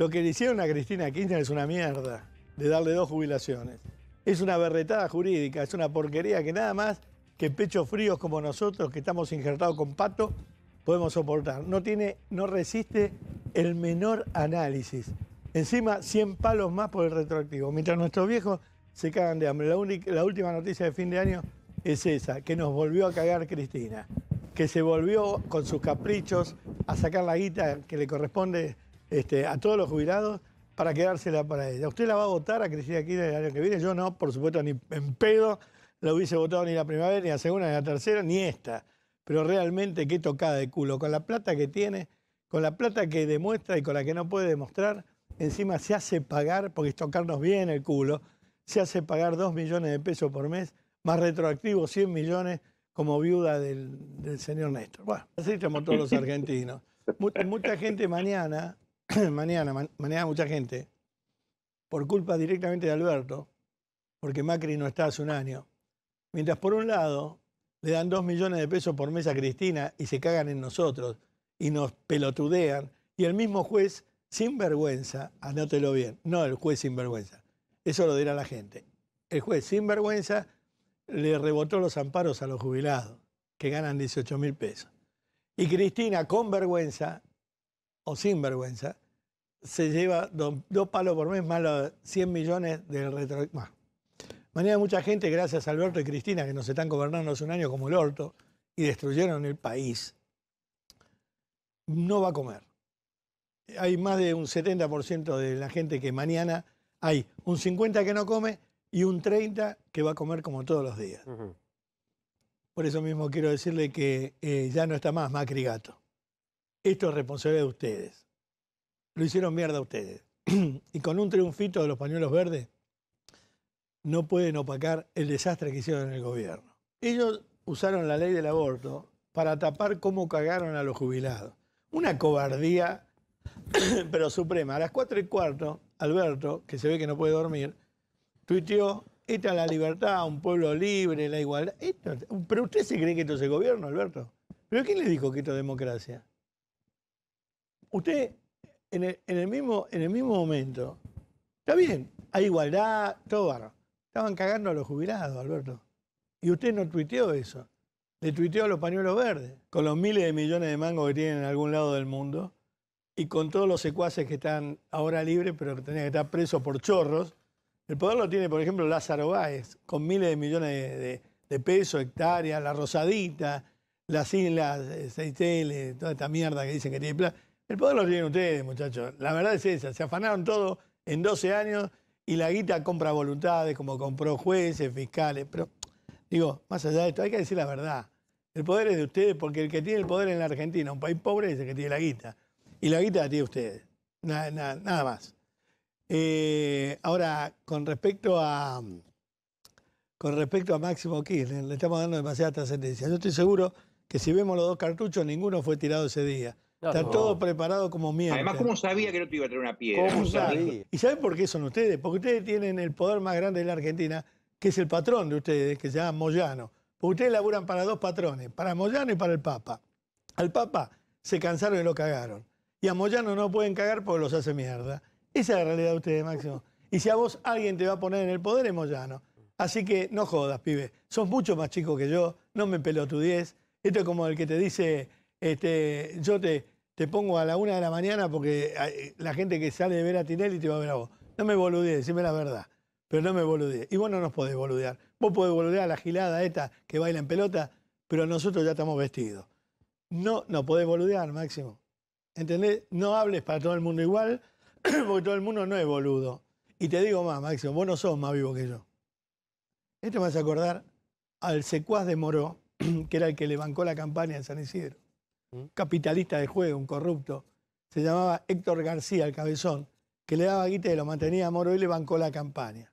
Lo que le hicieron a Cristina Kirchner es una mierda, de darle dos jubilaciones. Es una berretada jurídica, es una porquería que nada más que pechos fríos como nosotros, que estamos injertados con pato, podemos soportar. No tiene, no resiste el menor análisis. Encima, 100 palos más por el retroactivo. Mientras nuestros viejos se cagan de hambre. La, la última noticia de fin de año es esa, que nos volvió a cagar Cristina, que se volvió con sus caprichos a sacar la guita que le corresponde este, a todos los jubilados para quedársela para ella. ¿Usted la va a votar a Cristina Kirchner el año que viene? Yo no, por supuesto, ni en pedo la hubiese votado ni la primera ni la segunda, ni la tercera, ni esta. Pero realmente qué tocada de culo. Con la plata que tiene, con la plata que demuestra y con la que no puede demostrar, encima se hace pagar, porque es tocarnos bien el culo, se hace pagar 2 millones de pesos por mes, más retroactivo 100 millones como viuda del, señor Néstor. Bueno, así estamos todos los argentinos. mucha gente mañana mañana, mucha gente, por culpa directamente de Alberto, porque Macri no está hace un año. Mientras por un lado le dan dos millones de pesos por mes a Cristina y se cagan en nosotros y nos pelotudean, y el mismo juez sin vergüenza, anótelo bien, no el juez sin vergüenza, eso lo dirá la gente. El juez sin vergüenza le rebotó los amparos a los jubilados, que ganan 18 mil pesos. Y Cristina, con vergüenza, o sinvergüenza, se lleva dos, palos por mes más los 100 millones de retro... Mañana mucha gente, gracias a Alberto y Cristina, que nos están gobernando hace un año como el orto y destruyeron el país, no va a comer. Hay más de un 70% de la gente que mañana hay un 50% que no come y un 30% que va a comer como todos los días. Por eso mismo quiero decirle que eh, ya no está más Macri Gato esto es responsabilidad de ustedes. Lo hicieron mierda ustedes. y con un triunfito de los pañuelos verdes, no pueden opacar el desastre que hicieron en el gobierno. Ellos usaron la ley del aborto para tapar cómo cagaron a los jubilados. Una cobardía, pero suprema. A las cuatro y cuarto, Alberto, que se ve que no puede dormir, tuiteó, esta es la libertad, un pueblo libre, la igualdad. pero usted se cree que esto es el gobierno, Alberto. ¿Pero quién le dijo que esto es democracia? usted en el, mismo, en el mismo momento, está bien, hay igualdad, todo barro. Estaban cagando a los jubilados, Alberto. Y usted no tuiteó eso. Le tuiteó a los pañuelos verdes, con los miles de millones de mangos que tienen en algún lado del mundo y con todos los secuaces que están ahora libres, pero que tenían que estar presos por chorros. El poder lo tiene, por ejemplo, Lázaro Báez, con miles de millones de, pesos, hectáreas, la Rosadita, las islas eh, Seychelles, toda esta mierda que dicen que tiene el poder lo tienen ustedes, muchachos. La verdad es esa. Se afanaron todo en 12 años y la guita compra voluntades, como compró jueces, fiscales. Pero, digo, más allá de esto, hay que decir la verdad. El poder es de ustedes porque el que tiene el poder en la Argentina, un país pobre, es el que tiene la guita. Y la guita la tiene ustedes. Nada, más. Eh, ahora, con respecto a con respecto a Máximo Kirchner, le estamos dando demasiada trascendencia. Yo estoy seguro que si vemos los dos cartuchos, ninguno fue tirado ese día. Está todo preparado como mierda. Además, ¿cómo sabía que no te iba a traer una piedra? ¿Cómo sabía? ¿Y saben por qué son ustedes? Porque ustedes tienen el poder más grande de la Argentina, que es el patrón de ustedes, que se llama Moyano. Porque ustedes laburan para dos patrones, para Moyano y para el Papa. Al Papa se cansaron y lo cagaron. Y a Moyano no pueden cagar porque los hace mierda. Esa es la realidad de ustedes, Máximo. Y si a vos alguien te va a poner en el poder, es Moyano. Así que no jodas, pibe. Son mucho más chico que yo, no me 10. Esto es como el que te dice este, yo te, te pongo a la una de la mañana porque la gente que sale de ver a Tinelli te va a ver a vos. No me boludees, decime la verdad. Pero no me boludees. Y vos no nos podés boludear. Vos podés boludear a la gilada esta que baila en pelota, pero nosotros ya estamos vestidos. No no podés boludear, Máximo. ¿Entendés? No hables para todo el mundo igual, porque todo el mundo no es boludo. Y te digo más, Máximo, vos no sos más vivo que yo. Esto me hace acordar al secuaz de Moró, que era el que le bancó la campaña en San Isidro. ¿Mm? capitalista de juego, un corrupto, se llamaba Héctor García, el cabezón, que le daba guita lo mantenía a Moro y le bancó la campaña.